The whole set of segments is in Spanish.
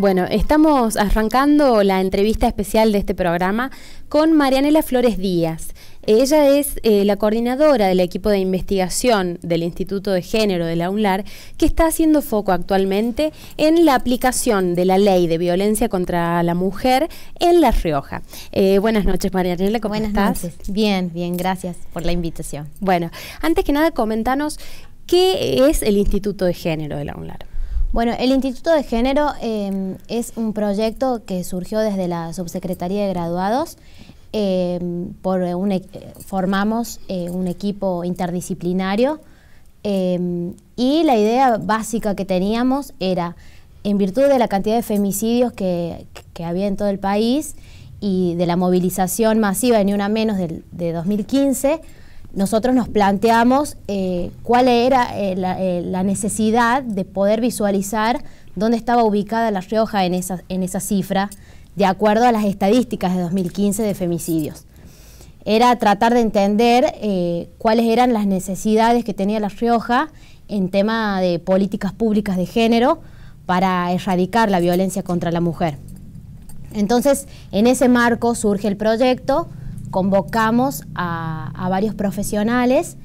Bueno, estamos arrancando la entrevista especial de este programa con Marianela Flores Díaz. Ella es eh, la coordinadora del equipo de investigación del Instituto de Género de la UNLAR, que está haciendo foco actualmente en la aplicación de la ley de violencia contra la mujer en La Rioja. Eh, buenas noches, Marianela, ¿cómo buenas estás? Bien, bien, gracias por la invitación. Bueno, antes que nada, comentanos qué es el Instituto de Género de la UNLAR. Bueno, el Instituto de Género em, es un proyecto que surgió desde la Subsecretaría de Graduados. Em, formamos eh, un equipo interdisciplinario em, y la idea básica que teníamos era, en virtud de la cantidad de femicidios que, había en todo el país y de la movilización masiva de Ni Una Menos de 2015, nosotros nos planteamos eh, cuál era eh, eh, la, necesidad de poder visualizar dónde estaba ubicada La Rioja en en esa cifra, de acuerdo a las estadísticas de 2015 de femicidios. Era tratar de entender cuáles eran las necesidades que tenía La Rioja en tema de políticas públicas de género para erradicar la violencia contra la mujer. Entonces, en ese marco surge el proyecto convocamos a, varios profesionales.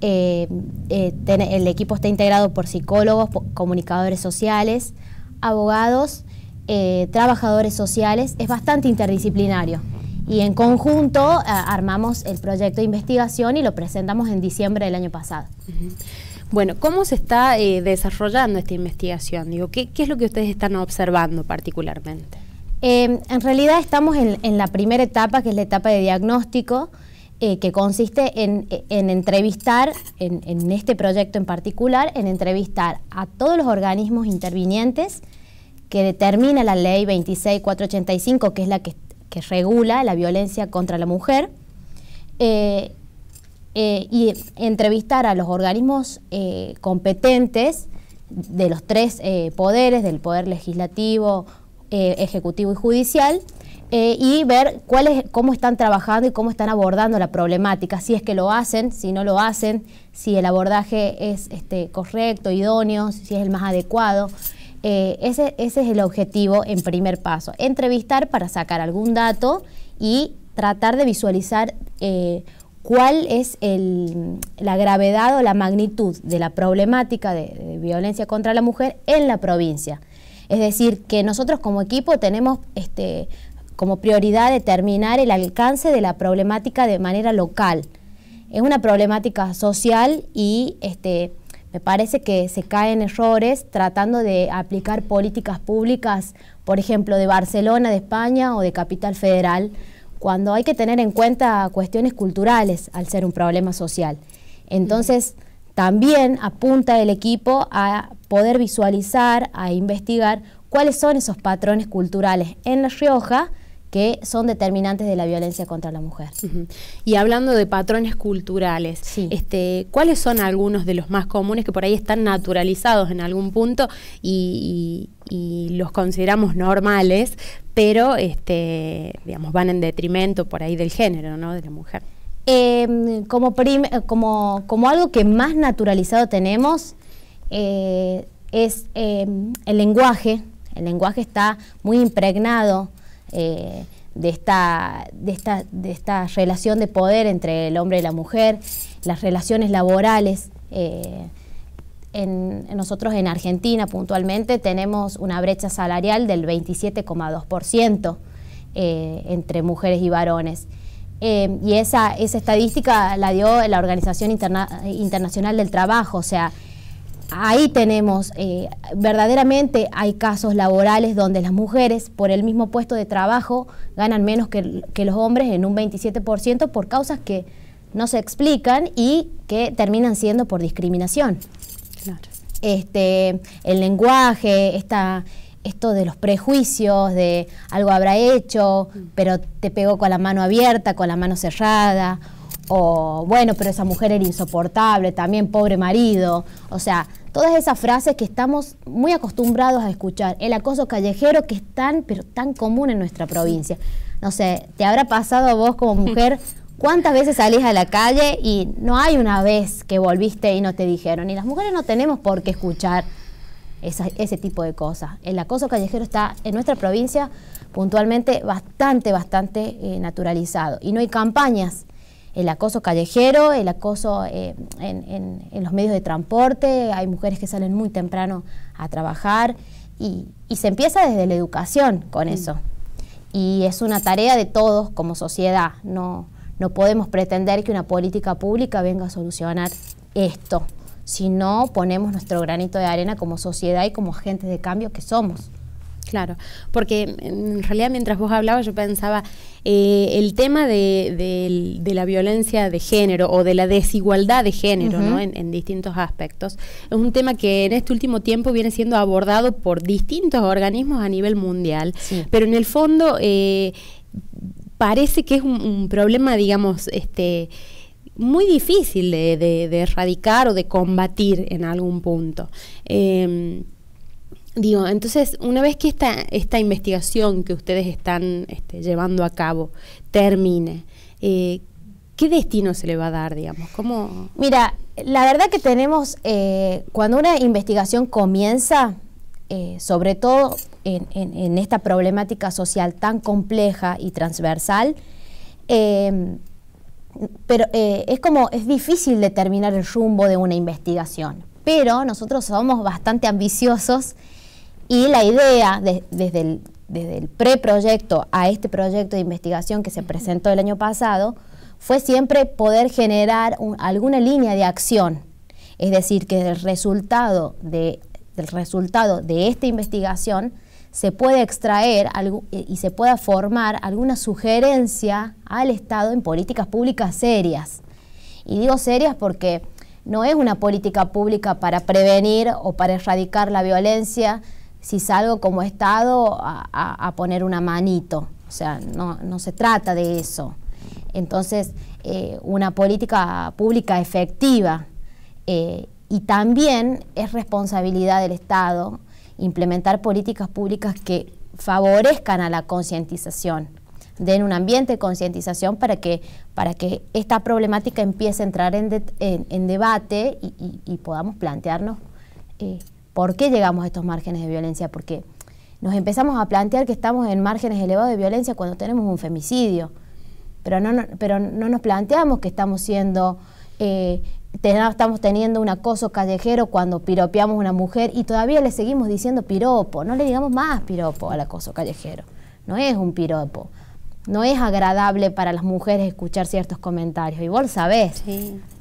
Eh, eh, el equipo está integrado por psicólogos, comunicadores sociales, abogados, eh, trabajadores sociales. Es bastante interdisciplinario. Y en conjunto armamos el proyecto de investigación y lo presentamos en diciembre del año pasado. Bueno, ¿cómo se está desarrollando esta investigación? Digo, ¿Qué es lo que ustedes están observando particularmente? Em, en realidad estamos en, la primera etapa, que es la etapa de diagnóstico, eh, que consiste en, entrevistar, en, este proyecto en particular, en entrevistar a todos los organismos intervinientes que determina la ley 26485, que es la que, regula la violencia contra la mujer, eh, eh, y entrevistar a los organismos competentes de los tres poderes, del poder legislativo, eh, ejecutivo y judicial. Eh, y ver cómo están trabajando y cómo están abordando la problemática, si es que lo hacen, si no lo hacen, si el abordaje es este, correcto, idóneo, si es el más adecuado. Eh, ese, es el objetivo en primer paso, entrevistar para sacar algún dato y tratar de visualizar cuál es el, la gravedad o la magnitud de la problemática de violencia contra la mujer en la provincia. Es decir, que nosotros como equipo tenemos este, como prioridad determinar el alcance de la problemática de manera local. Es una problemática social y este, me parece que se caen errores tratando de aplicar políticas públicas, por ejemplo, de Barcelona, de España o de Capital Federal, cuando hay que tener en cuenta cuestiones culturales al ser un problema social. Entonces, también apunta el equipo a poder visualizar, a investigar cuáles son esos patrones culturales en La Rioja que son determinantes de la violencia contra la mujer. Y hablando de patrones culturales, este, ¿cuáles son algunos de los más comunes que por ahí están naturalizados en algún punto y, los consideramos normales, pero este, digamos, van en detrimento por ahí del género, ¿no? de la mujer? Em, eh, como, algo que más naturalizado tenemos eh, es em, el lenguaje. El lenguaje está muy impregnado eh, de, esta, relación de poder entre el hombre y la mujer, las relaciones laborales. nosotros en Argentina puntualmente tenemos una brecha salarial del 27,2% entre mujeres y varones. Eh, y esa, esa estadística la dio la Organización Internacional del Trabajo, o sea, ahí tenemos, eh, verdaderamente hay casos laborales donde las mujeres por el mismo puesto de trabajo ganan menos que, los hombres en un 27% por causas que no se explican y que terminan siendo por discriminación. Este, el lenguaje, esta, esto de los prejuicios, de algo habrá hecho, mm. pero te pegó con la mano abierta, con la mano cerrada, o bueno, pero esa mujer era insoportable, también pobre marido, o sea, todas esas frases que estamos muy acostumbrados a escuchar, el acoso callejero que es tan, pero tan común en nuestra provincia. No sé, ¿te habrá pasado a vos como mujer? ¿Cuántas veces salís a la calle y no hay una vez que volviste y no te dijeron? Y las mujeres no tenemos por qué escuchar ese tipo de cosas. El acoso callejero está en nuestra provincia puntualmente bastante, bastante eh, naturalizado y no hay campañas. El acoso callejero, el acoso eh, en, los medios de transporte, hay mujeres que salen muy temprano a trabajar y, y, se empieza desde la educación con eso. Y es una tarea de todos como sociedad. No, no podemos pretender que una política pública venga a solucionar esto si no ponemos nuestro granito de arena como sociedad y como agentes de cambio que somos. Claro, porque en realidad mientras vos hablabas yo pensaba eh, el tema de, la violencia de género o de la desigualdad de género ¿no? en, distintos aspectos es un tema que en este último tiempo viene siendo abordado por distintos organismos a nivel mundial, pero en el fondo eh, parece que es un problema, digamos, este muy difícil de, erradicar o de combatir en algún punto. Em, digo, entonces, una vez que esta, esta investigación que ustedes están este, llevando a cabo termine, eh, ¿qué destino se le va a dar, digamos? ¿Cómo? Mira, la verdad que tenemos, eh, cuando una investigación comienza, eh, sobre todo en, esta problemática social tan compleja y transversal, em, pero eh, es como es difícil determinar el rumbo de una investigación, pero nosotros somos bastante ambiciosos y la idea desde el, desde el preproyecto a este proyecto de investigación que se presentó el año pasado fue siempre poder generar alguna línea de acción, es decir, que el resultado del resultado de esta investigación se puede extraer eh, y se pueda formar alguna sugerencia al Estado en políticas públicas serias. Y digo serias porque no es una política pública para prevenir o para erradicar la violencia si salgo como Estado a, poner una manito. O sea, no, se trata de eso. Entonces, eh, una política pública efectiva eh, y también es responsabilidad del Estado implementar políticas públicas que favorezcan a la concientización, den un ambiente de concientización para que, para que esta problemática empiece a entrar en, en, debate y, podamos plantearnos eh, por qué llegamos a estos márgenes de violencia, porque nos empezamos a plantear que estamos en márgenes elevados de violencia cuando tenemos un femicidio, pero no, pero no nos planteamos que estamos siendo... Eh, estamos teniendo un acoso callejero cuando piropeamos a una mujer y todavía le seguimos diciendo piropo. No le digamos más piropo al acoso callejero. No es un piropo. No es agradable para las mujeres escuchar ciertos comentarios. Y vos sabés.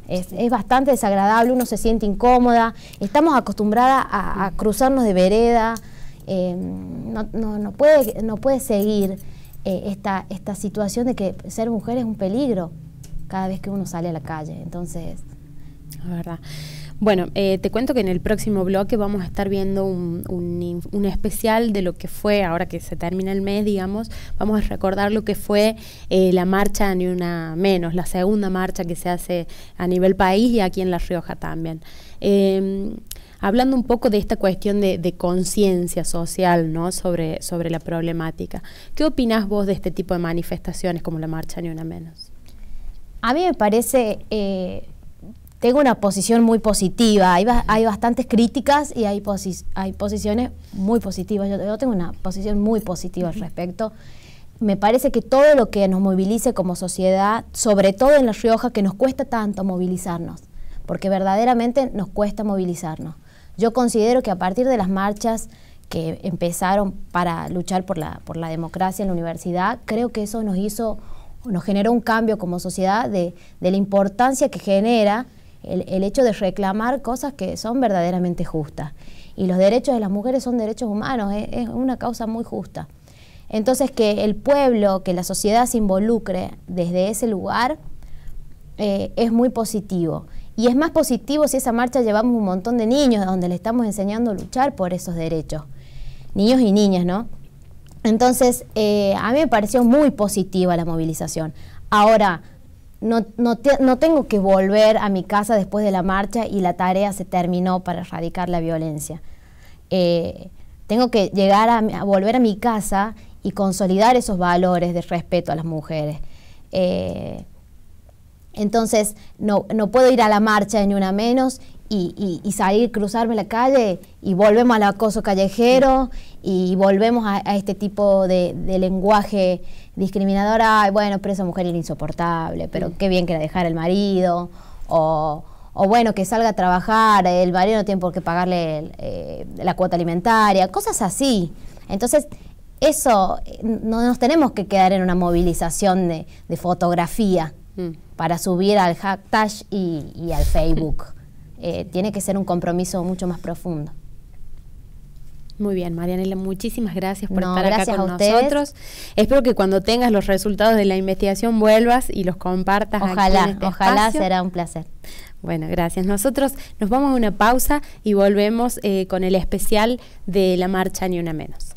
Es, bastante desagradable, uno se siente incómoda. Estamos acostumbradas a, cruzarnos de vereda. Em, no, no, no, puede, no puede seguir eh, esta, esta situación de que ser mujer es un peligro cada vez que uno sale a la calle. Entonces la verdad. Bueno, eh, te cuento que en el próximo bloque vamos a estar viendo un, especial de lo que fue, ahora que se termina el mes, digamos, vamos a recordar lo que fue eh, la marcha ni una menos, la segunda marcha que se hace a nivel país y aquí en La Rioja también. Em, hablando un poco de esta cuestión de, conciencia social ¿no? sobre, sobre la problemática, ¿qué opinás vos de este tipo de manifestaciones como la marcha ni una menos? A mí me parece eh, tengo una posición muy positiva. Hay, bastantes críticas y hay, posiciones muy positivas. Yo, tengo una posición muy positiva al respecto. Me parece que todo lo que nos movilice como sociedad, sobre todo en La Rioja, que nos cuesta tanto movilizarnos, porque verdaderamente nos cuesta movilizarnos. Yo considero que a partir de las marchas que empezaron para luchar por la, democracia en la universidad, creo que eso nos hizo, nos generó un cambio como sociedad de, de la importancia que genera el, hecho de reclamar cosas que son verdaderamente justas. Y los derechos de las mujeres son derechos humanos, es, una causa muy justa. Entonces, que el pueblo, que la sociedad se involucre desde ese lugar, eh, es muy positivo. Y es más positivo si esa marcha llevamos un montón de niños donde le estamos enseñando a luchar por esos derechos. Niños y niñas, ¿no? Entonces, eh, a mí me pareció muy positiva la movilización. Ahora, no, tengo que volver a mi casa después de la marcha y la tarea se terminó para erradicar la violencia. Eh, tengo que llegar a, volver a mi casa y consolidar esos valores de respeto a las mujeres. Eh, entonces, no, no, puedo ir a la marcha ni una menos y, salir, cruzarme la calle y volvemos al acoso callejero y volvemos a, este tipo de, lenguaje discriminador. Ay, bueno, pero esa mujer era insoportable, pero qué bien que la dejara el marido. O, bueno, que salga a trabajar, el marido no tiene por qué pagarle eh, la cuota alimentaria, cosas así. Entonces, eso, eh, no nos tenemos que quedar en una movilización de, fotografía mm. para subir al hashtag y al Facebook. Eh, tiene que ser un compromiso mucho más profundo. Muy bien, Marianela, muchísimas gracias por estar acá con nosotros. Espero que cuando tengas los resultados de la investigación vuelvas y los compartas. Ojalá, aquí este ojalá será un placer. Bueno, gracias. Nosotros nos vamos a una pausa y volvemos eh, con el especial de La Marcha Ni Una Menos.